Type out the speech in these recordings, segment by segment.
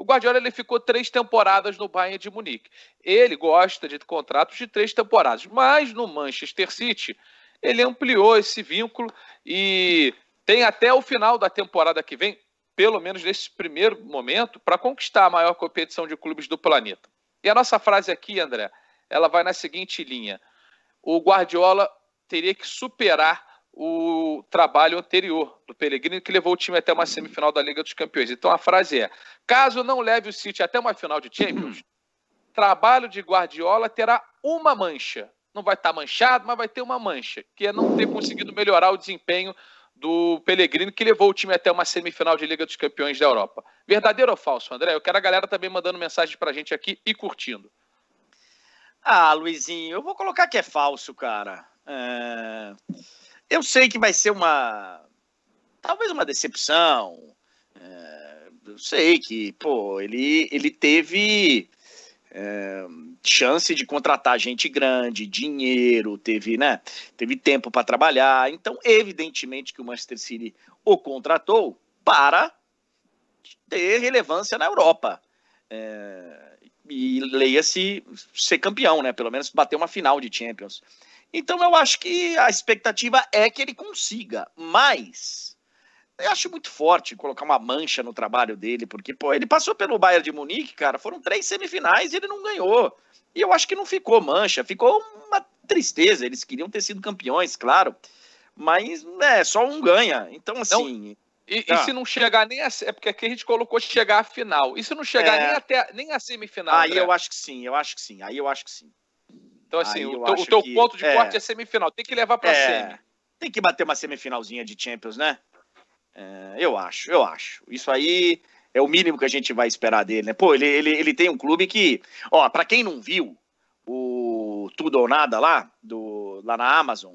O Guardiola ele ficou três temporadas no Bayern de Munique. Ele gosta de contratos de três temporadas, mas no Manchester City ele ampliou esse vínculo e tem até o final da temporada que vem, pelo menos nesse primeiro momento, para conquistar a maior competição de clubes do planeta. E a nossa frase aqui, André, ela vai na seguinte linha: o Guardiola teria que superar o trabalho anterior do Pellegrini que levou o time até uma semifinal da Liga dos Campeões. Então a frase é: caso não leve o City até uma final de Champions, trabalho de Guardiola terá uma mancha. Não vai estar tá manchado, mas vai ter uma mancha, que é não ter conseguido melhorar o desempenho do Pellegrini que levou o time até uma semifinal de Liga dos Campeões da Europa. Verdadeiro ou falso, André? Eu quero a galera também mandando mensagem pra gente aqui e curtindo. Ah, Luizinho, eu vou colocar que é falso, cara. É eu sei que vai ser uma. Talvez uma decepção. É, eu sei que, pô, ele, ele teve é, chance de contratar gente grande, dinheiro, teve, né, teve tempo para trabalhar. Então, evidentemente que o Manchester City o contratou para ter relevância na Europa. É, e leia-se ser campeão, né? Pelo menos bater uma final de Champions. Então eu acho que a expectativa é que ele consiga, mas eu acho muito forte colocar uma mancha no trabalho dele, porque pô, ele passou pelo Bayern de Munique, cara, foram três semifinais e ele não ganhou. E eu acho que não ficou mancha, ficou uma tristeza. Eles queriam ter sido campeões, claro, mas né, só um ganha. Então assim. E, e, tá. se não chegar nem a. É porque aqui a gente colocou chegar à final. E se não chegar é... nem, até, nem a semifinal? Aí André? eu acho que sim, eu acho que sim. Aí eu acho que sim. Então, assim, o, o, teu que... ponto de é. corte é semifinal. Tem que levar pra é. semi. Tem que bater uma semifinalzinha de Champions, né? É, eu acho, eu acho. Isso aí é o mínimo que a gente vai esperar dele, né? Pô, ele, ele, ele tem um clube que... Ó, pra quem não viu o Tudo ou Nada lá, do, lá na Amazon...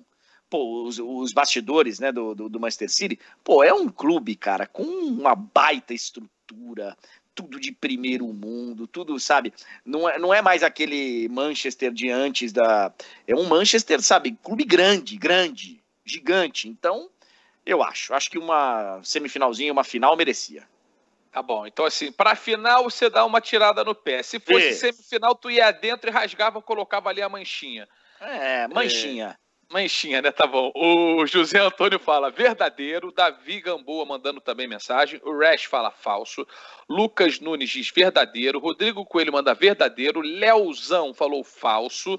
Pô, os, os bastidores né, do, do, do Manchester City, pô, é um clube, cara, com uma baita estrutura, tudo de primeiro mundo, tudo, sabe? Não é, não é mais aquele Manchester de antes da. É um Manchester, sabe? Clube grande, grande, gigante. Então, eu acho. Acho que uma semifinalzinha, uma final merecia. Tá bom. Então, assim, pra final você dá uma tirada no pé. Se fosse semifinal, tu ia dentro e rasgava, colocava ali a manchinha. É, manchinha. É manchinha, né? Tá bom. O José Antônio fala verdadeiro, Davi Gamboa mandando também mensagem, o Rash fala falso, Lucas Nunes diz verdadeiro, Rodrigo Coelho manda verdadeiro, Leozão falou falso,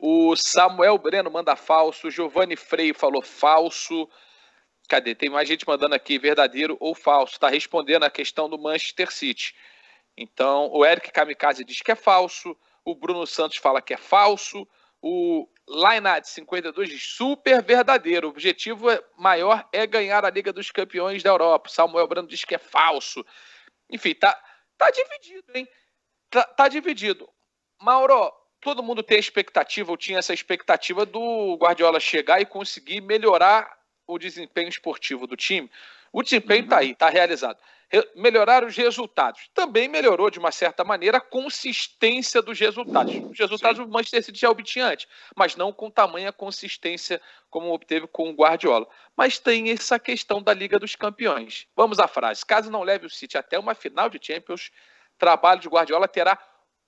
o Samuel Breno manda falso, Giovanni Freio falou falso. Cadê? Tem mais gente mandando aqui verdadeiro ou falso. Está respondendo a questão do Manchester City. Então, o Eric Kamikaze diz que é falso, o Bruno Santos fala que é falso, o Lainat 52 super verdadeiro. O objetivo é, maior é ganhar a Liga dos Campeões da Europa. Samuel Brando diz que é falso. Enfim, tá, tá dividido, hein? Tá, tá dividido. Mauro, todo mundo tem expectativa, ou tinha essa expectativa do Guardiola chegar e conseguir melhorar o desempenho esportivo do time. O desempenho tá uhum. tá aí, tá realizado melhorar os resultados. Também melhorou, de uma certa maneira, a consistência dos resultados. Os resultados Sim. o Manchester City já obtinha antes, mas não com tamanha consistência como obteve com o Guardiola. Mas tem essa questão da Liga dos Campeões. Vamos à frase. Caso não leve o City até uma final de Champions, trabalho de Guardiola terá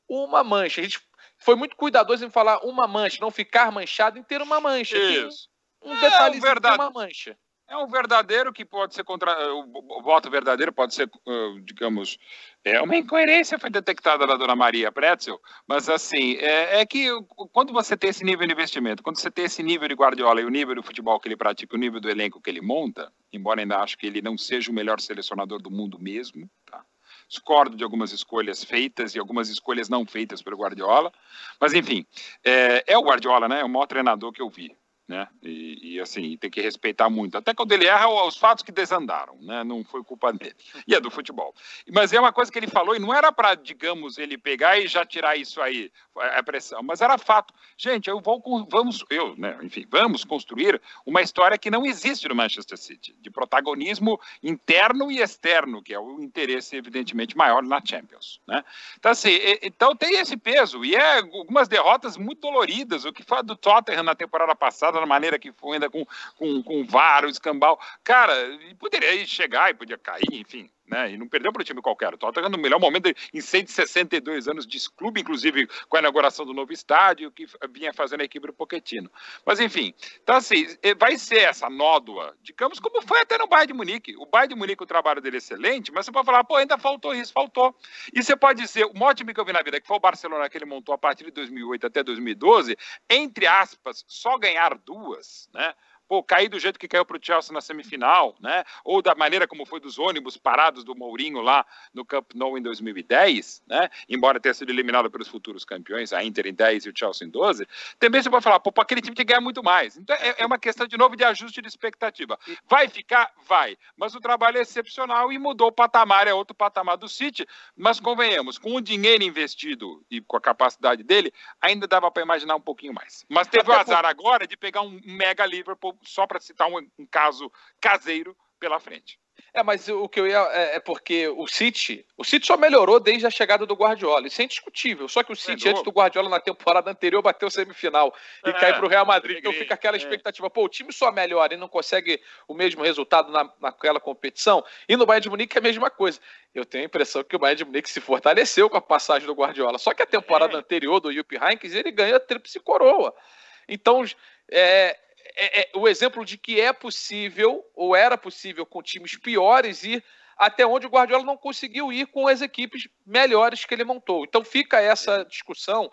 uma mancha. A gente foi muito cuidadoso em falar uma mancha, não ficar manchado em ter uma mancha. Isso. Um é, detalhezinho é de uma mancha. É um verdadeiro que pode ser contra. Eh, o voto verdadeiro pode ser, eh, digamos. É uma incoerência foi detectada da dona Maria Pretzel, mas assim, é, é, que quando você tem esse nível de investimento, quando você tem esse nível de Guardiola e o nível do futebol que ele pratica, o nível do elenco que ele monta, embora ainda acho que ele não seja o melhor selecionador do mundo mesmo, tá? discordo de algumas escolhas feitas e algumas escolhas não feitas pelo Guardiola, mas enfim, é, é o Guardiola, né? É o maior treinador que eu vi né? E, e, assim, tem que respeitar muito. Até quando ele erra, os fatos que desandaram, né? Não foi culpa dele. E é do futebol. Mas é uma coisa que ele falou, e não era para, digamos, ele pegar e já tirar isso aí, a pressão, mas era fato. Gente, eu vou, vamos, eu, né? Enfim, vamos construir uma história que não existe no Manchester City, de protagonismo interno e externo, que é o interesse, evidentemente, maior na Champions, né? Então, assim, então tem esse peso, e é algumas derrotas muito doloridas. O que foi do Tottenham na temporada passada, da maneira que foi, ainda com, com, com varo, escambau. Cara, poderia chegar e podia cair, enfim. Né? E não perdeu para um time qualquer. O Tottenham tá no melhor momento em 162 anos de clube, inclusive com a inauguração do novo estádio que vinha fazendo a equipe do Pochettino. Mas enfim, então assim, eh, vai ser essa nódoa, digamos, como foi até no Bayern de Munique. O Bayern de Munique, o trabalho dele é excelente, mas você pode falar, pô, ainda faltou isso, faltou. E você pode dizer, o maior time que eu vi na vida, que foi o Barcelona que ele montou a partir de 2008 até 2012, entre aspas, só ganhar duas, né? pô, cair do jeito que caiu para o Chelsea na semifinal, né? Ou da maneira como foi dos ônibus parados do Mourinho lá no Camp Nou em 2010, né? Embora tenha sido eliminado pelos futuros campeões, a Inter em 10 e o Chelsea em 12, também você pode falar, pô, aquele time tem que ganhar muito mais. Então é, é uma questão de novo de ajuste de expectativa. Vai ficar? Vai. Mas o trabalho é excepcional e mudou o patamar, é outro patamar do City, mas convenhamos, com o dinheiro investido e com a capacidade dele, ainda dava para imaginar um pouquinho mais. Mas teve Até o azar por... agora de pegar um mega Liverpool só para citar um, um, caso caseiro pela frente. É, mas o que eu ia é, é, porque o City, o City só melhorou desde a chegada do Guardiola, isso é indiscutível. Só que o City, é, antes do Guardiola, na temporada anterior, bateu semifinal e é, caiu para o Real Madrid. Então fica aquela é. expectativa, pô, o time só melhora e não consegue o mesmo resultado na, naquela competição. E no Bayern de Munique é a mesma coisa. Eu tenho a impressão que o Bayern de Munique se fortaleceu com a passagem do Guardiola. Só que a temporada é. anterior do Jupp Heynckes, ele ganhou a tríplice coroa. Então, é, é, é, o exemplo de que é possível, ou era possível, com times piores ir até onde o Guardiola não conseguiu ir com as equipes melhores que ele montou. Então fica essa discussão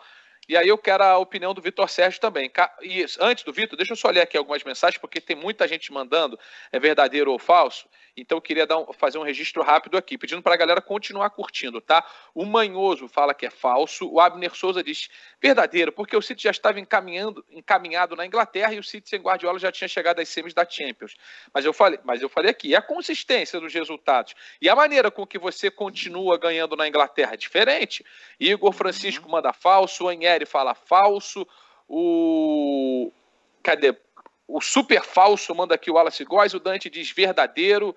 e aí eu quero a opinião do Vitor Sérgio também. E antes do Vitor, deixa eu só ler aqui algumas mensagens, porque tem muita gente mandando, é verdadeiro ou falso. Então eu queria um, fazer um registro rápido aqui, pedindo para a galera continuar curtindo, tá? O Manhoso fala que é falso, o Abner Souza diz verdadeiro, porque o City já estava encaminhando, encaminhado na Inglaterra e o City sem Guardiola já tinha chegado às semis da Champions. Mas eu falei, mas eu falei aqui, a consistência dos resultados e a maneira com que você continua ganhando na Inglaterra é diferente. Igor uhum. Francisco manda falso, Anhé fala falso, o. Cadê? O super falso manda aqui o Wallace Góes, o Dante diz verdadeiro,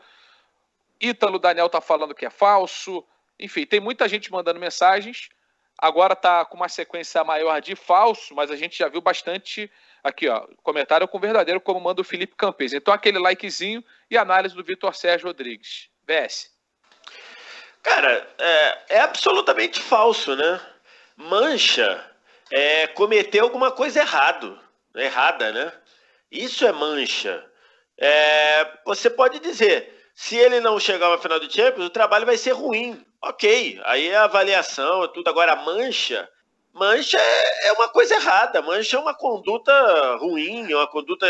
Ítalo Daniel tá falando que é falso, enfim, tem muita gente mandando mensagens. Agora tá com uma sequência maior de falso, mas a gente já viu bastante aqui, ó, comentário com verdadeiro, como manda o Felipe Campes. Então aquele likezinho e análise do Vitor Sérgio Rodrigues. BS. Cara, é, é absolutamente falso, né? Mancha é, cometer alguma coisa errado, errada, né? Isso é mancha. É, você pode dizer, se ele não chegar na final do Champions, o trabalho vai ser ruim. Ok, aí é a avaliação, é tudo agora mancha. Mancha é, é, uma coisa errada, mancha é uma conduta ruim, é uma conduta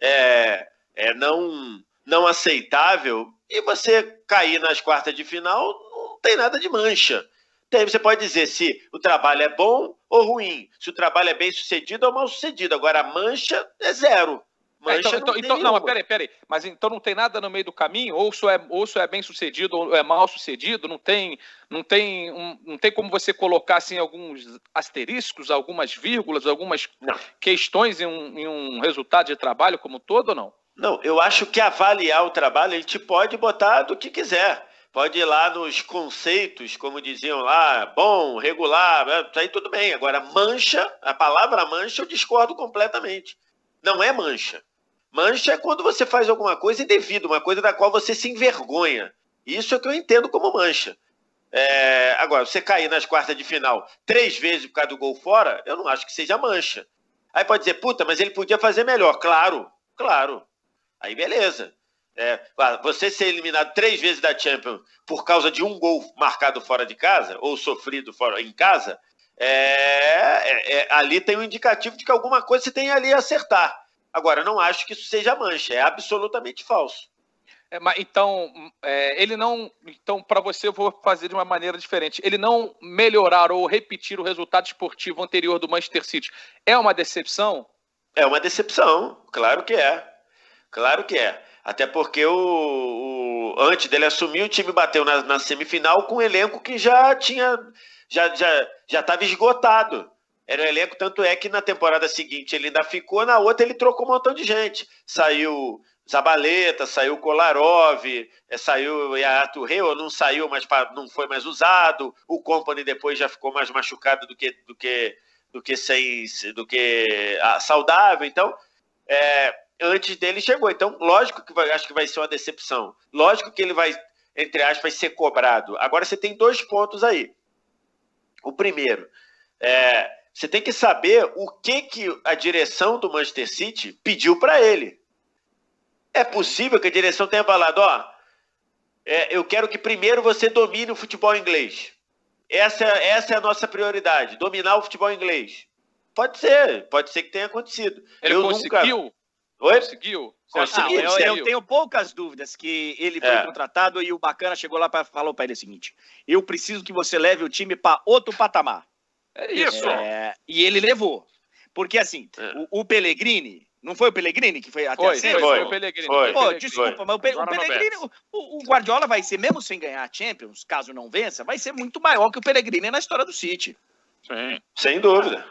é, é não, não aceitável. E você cair nas quartas de final não tem nada de mancha. Então, você pode dizer se o trabalho é bom ou ruim, se o trabalho é bem sucedido ou mal sucedido. Agora, a mancha é zero. É, então, mancha é, então, não, então, então não, mas peraí, peraí. Mas então não tem nada no meio do caminho? Ou se é, ou é bem sucedido ou é mal sucedido? Não tem, não, tem, um, não tem como você colocar assim, alguns asteriscos, algumas vírgulas, algumas não. questões em um, em um resultado de trabalho como um todo ou não? Não, eu acho que avaliar o trabalho, a gente pode botar do que quiser. Pode ir lá nos conceitos, como diziam lá, bom, regular, eh, aí tudo bem. Agora, mancha, a palavra mancha eu discordo completamente. Não é mancha. Mancha é quando você faz alguma coisa indevida, uma coisa da qual você se envergonha. Isso é o que eu entendo como mancha. É, agora, você cair nas quartas de final três vezes por causa do gol fora, eu não acho que seja mancha. Aí pode dizer, puta, mas ele podia fazer melhor. Claro, claro. Aí beleza. É, você ser eliminado três vezes da Champions por causa de um gol marcado fora de casa ou sofrido fora em casa, é, é, é, ali tem um indicativo de que alguma coisa você tem ali a acertar. Agora, não acho que isso seja mancha, é absolutamente falso. É, mas então, é, ele não. Então, para você, eu vou fazer de uma maneira diferente. Ele não melhorar ou repetir o resultado esportivo anterior do Manchester City é uma decepção? É uma decepção, claro que é. Claro que é. Até porque o, o antes dele assumir, o time bateu na, na semifinal com um elenco que já tinha já já já estava esgotado. Era um elenco tanto é que na temporada seguinte ele ainda ficou, na outra ele trocou um montão de gente. Saiu Zabaleta, saiu Kolarov, eh, saiu Yato Reu, não saiu, mas não foi mais usado. O Company depois já ficou mais machucado do que do que do que sem do que ah, saudável. Então, é, antes dele chegou. Então, lógico que vai, acho que vai ser uma decepção. Lógico que ele vai, entre aspas, ser cobrado. Agora você tem dois pontos aí. O primeiro, é, você tem que saber o que, que a direção do Manchester City pediu para ele. É possível que a direção tenha falado, ó, é, eu quero que primeiro você domine o futebol inglês. Essa, essa é a nossa prioridade, dominar o futebol inglês. Pode ser, pode ser que tenha acontecido. Ele eu conseguiu? Nunca... Oi? Conseguiu? Conseguiu. Ah, eu, eu, tenho poucas dúvidas que ele foi é. contratado e o Bacana chegou lá e falou para ele o seguinte: eu preciso que você leve o time para outro patamar. É isso. É, e ele levou. Porque assim, é. o, o Pellegrini, não foi o Pellegrini que foi até foi, a assim? foi, foi, o Pellegrini. Foi, Pô, desculpa, foi. mas o, Pe o Pellegrini, o, o, Guardiola vai ser, mesmo sem ganhar a Champions, caso não vença, vai ser muito maior que o Pellegrini na história do City. Sim. Sem dúvida.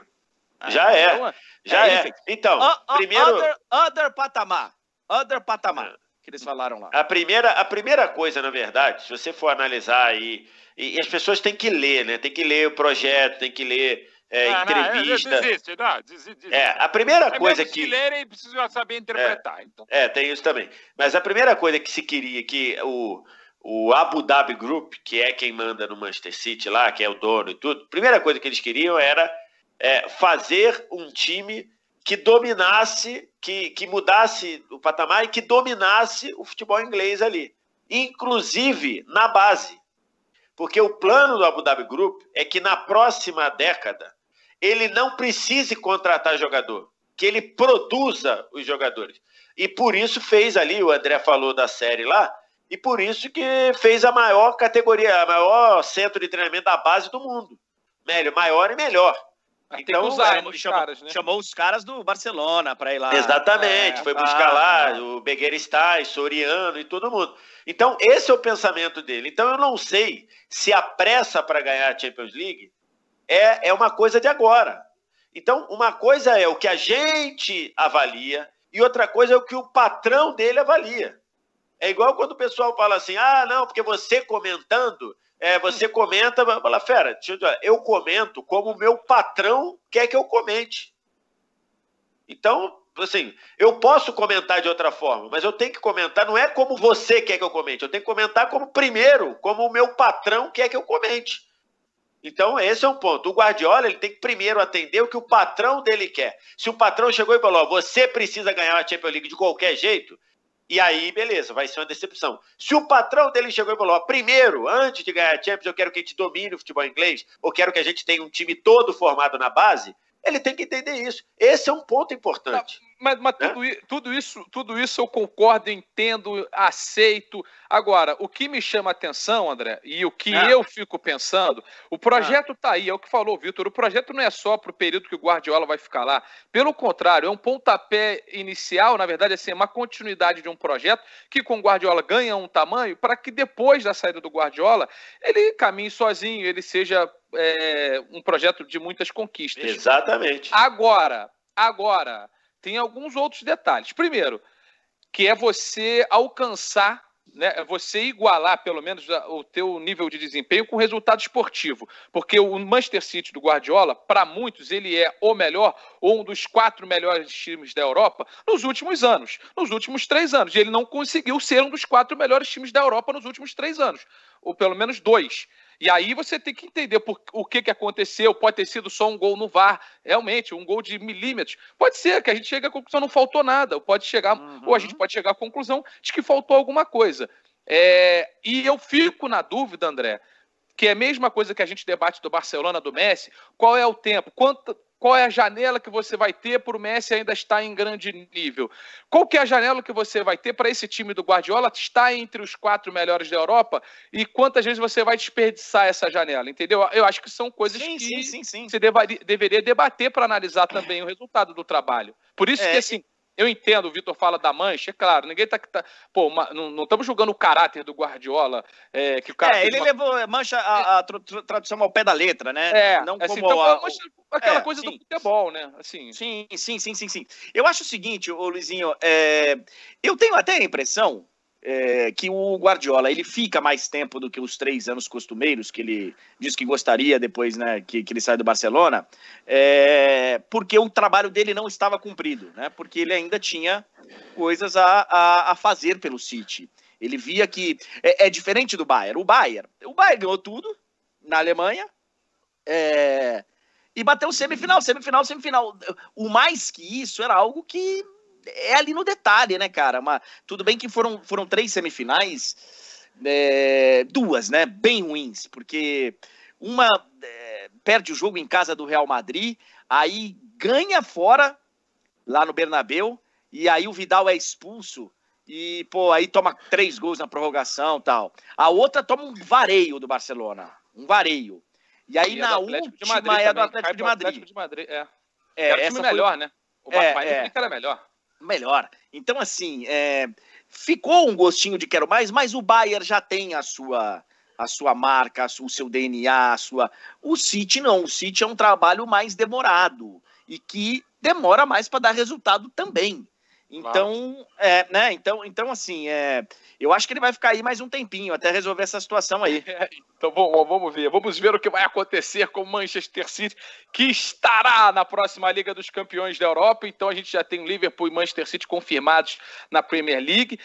Ah, já é. já é. é. Então, o, o, primeiro. Other, other patamar. Other patamar. É. Que eles falaram lá. A primeira, a primeira coisa, na verdade, se você for analisar aí. E, e as pessoas têm que ler, né? Tem que ler o projeto, tem que ler é, ah, não, é, é, entrevista. Não, desiste, não, desiste, É, a primeira coisa que. que lerem, precisam saber interpretar. É. então. é, tem isso também. Mas a primeira coisa que se queria que o o Abu Dhabi Group, que é quem manda no Manchester City lá, que é o dono e tudo, a primeira coisa que eles queriam era é, fazer um time que dominasse, que, que mudasse o patamar e que dominasse o futebol inglês ali, inclusive na base. Porque o plano do Abu Dhabi Group é que na próxima década ele não precise contratar jogador, que ele produza os jogadores. E por isso fez ali, o André falou da série lá, e por isso que fez a maior categoria, a maior centro de treinamento da base do mundo. Melhor, maior e melhor então, que usar, os chamou, caras, né? chamou os caras do Barcelona para ir lá. Exatamente, é, foi buscar ah, lá é. o Begueristais, Soriano e todo mundo. Então, esse é o pensamento dele. Então, eu não sei se a pressa para ganhar a Champions League é, é uma coisa de agora. Então, uma coisa é o que a gente avalia e outra coisa é o que o patrão dele avalia. É igual quando o pessoal fala assim: ah, não, porque você comentando, é, você comenta, fala, fera, eu, eu comento como o meu patrão quer que eu comente. Então, assim, eu posso comentar de outra forma, mas eu tenho que comentar, não é como você quer que eu comente, eu tenho que comentar como primeiro, como o meu patrão quer que eu comente. Então, esse é um ponto. O Guardiola ele tem que primeiro atender o que o patrão dele quer. Se o patrão chegou e falou, você precisa ganhar a Champions League de qualquer jeito, e aí, beleza, vai ser uma decepção. Se o patrão dele chegou e falou: ó, primeiro, antes de ganhar a Champions, eu quero que a gente domine o futebol inglês, ou quero que a gente tenha um time todo formado na base, ele tem que entender isso. Esse é um ponto importante mas, mas tudo, tudo, isso, tudo isso eu concordo, entendo, aceito. Agora, o que me chama a atenção, André, e o que é. eu fico pensando, o projeto está ah. é. aí, é o que falou o Vitor, o projeto não é só para o período que o Guardiola vai ficar lá. Pelo contrário, é um pontapé inicial, na verdade, assim, é uma continuidade de um projeto que com o Guardiola ganha um tamanho para que depois da saída do Guardiola ele caminhe sozinho, ele seja é, um projeto de muitas conquistas. Exatamente. Agora, agora tem alguns outros detalhes. Primeiro, que é você alcançar, né, é você igualar pelo menos o teu nível de desempenho com o resultado esportivo, porque o Manchester City do Guardiola, para muitos, ele é o melhor ou um dos quatro melhores times da Europa nos últimos anos, nos últimos três anos. E ele não conseguiu ser um dos quatro melhores times da Europa nos últimos três anos, ou pelo menos dois. E aí você tem que entender por, o que, que aconteceu. Pode ter sido só um gol no VAR, realmente, um gol de milímetros. Pode ser que a gente chegue à conclusão não faltou nada. Pode chegar, uhum. ou a uhum. gente pode chegar à conclusão de que faltou alguma coisa. É, e eu fico na dúvida, André, que é a mesma coisa que a gente debate do Barcelona, do Messi. Qual é o tempo? Quanto, qual é a janela que você vai ter para o Messi ainda estar em grande nível? Qual que é a janela que você vai ter para esse time do Guardiola estar entre os quatro melhores da Europa? E quantas vezes você vai desperdiçar essa janela, entendeu? Eu acho que são coisas sim, que sim, sim, você deva, deveria debater para analisar também o resultado do trabalho. Por isso é, que, assim, eu entendo, o Vitor fala da mancha, é claro, ninguém tá. tá pô, uma, não, estamos julgando o caráter do Guardiola. É, que o cara é ele uma... levou mancha a, a tra tradução ao pé da letra, né? É, não assim, como então, a, é mancha, aquela é, coisa sim, do futebol, né? Assim. Sim, sim, sim, sim, sim. Eu acho o seguinte, ô Luizinho, é, eu tenho até a impressão é, que o Guardiola ele fica mais tempo do que os três anos costumeiros que ele diz que gostaria depois né, que, que ele sai do Barcelona, é, porque o trabalho dele não estava cumprido, né, porque ele ainda tinha coisas a, a, a fazer pelo City. Ele via que é, é, diferente do Bayern. O Bayern, o Bayern ganhou tudo na Alemanha é, e bateu semifinal, semifinal, semifinal. O mais que isso era algo que é ali no detalhe, né, cara? tudo bem que foram, foram três semifinais, é, duas, né? Bem ruins, porque uma é, perde o jogo em casa do Real Madrid, aí ganha fora lá no Bernabeu, e aí o Vidal é expulso e, pô, aí toma três gols na prorrogação tal. A outra toma um vareio do Barcelona. Um vareio. E aí e é na é última é do Atlético de é Madrid. Atlético de Madrid é. é. era o time melhor, foi... né? O é, é. era melhor melhor. Então, assim, é, ficou um gostinho de quero mais, mas o Bayern já tem a sua a sua marca, o seu DNA, a sua. O City não. O City é um trabalho mais demorado e que demora mais para dar resultado também. Então, é, né? Então, então assim, é, eu acho que ele vai ficar aí mais um tempinho até resolver essa situação aí. É, então, bom, vamos ver. Vamos ver o que vai acontecer com o Manchester City, que estará na próxima Liga dos Campeões da Europa. Então, a gente já tem o Liverpool e Manchester City confirmados na Premier League.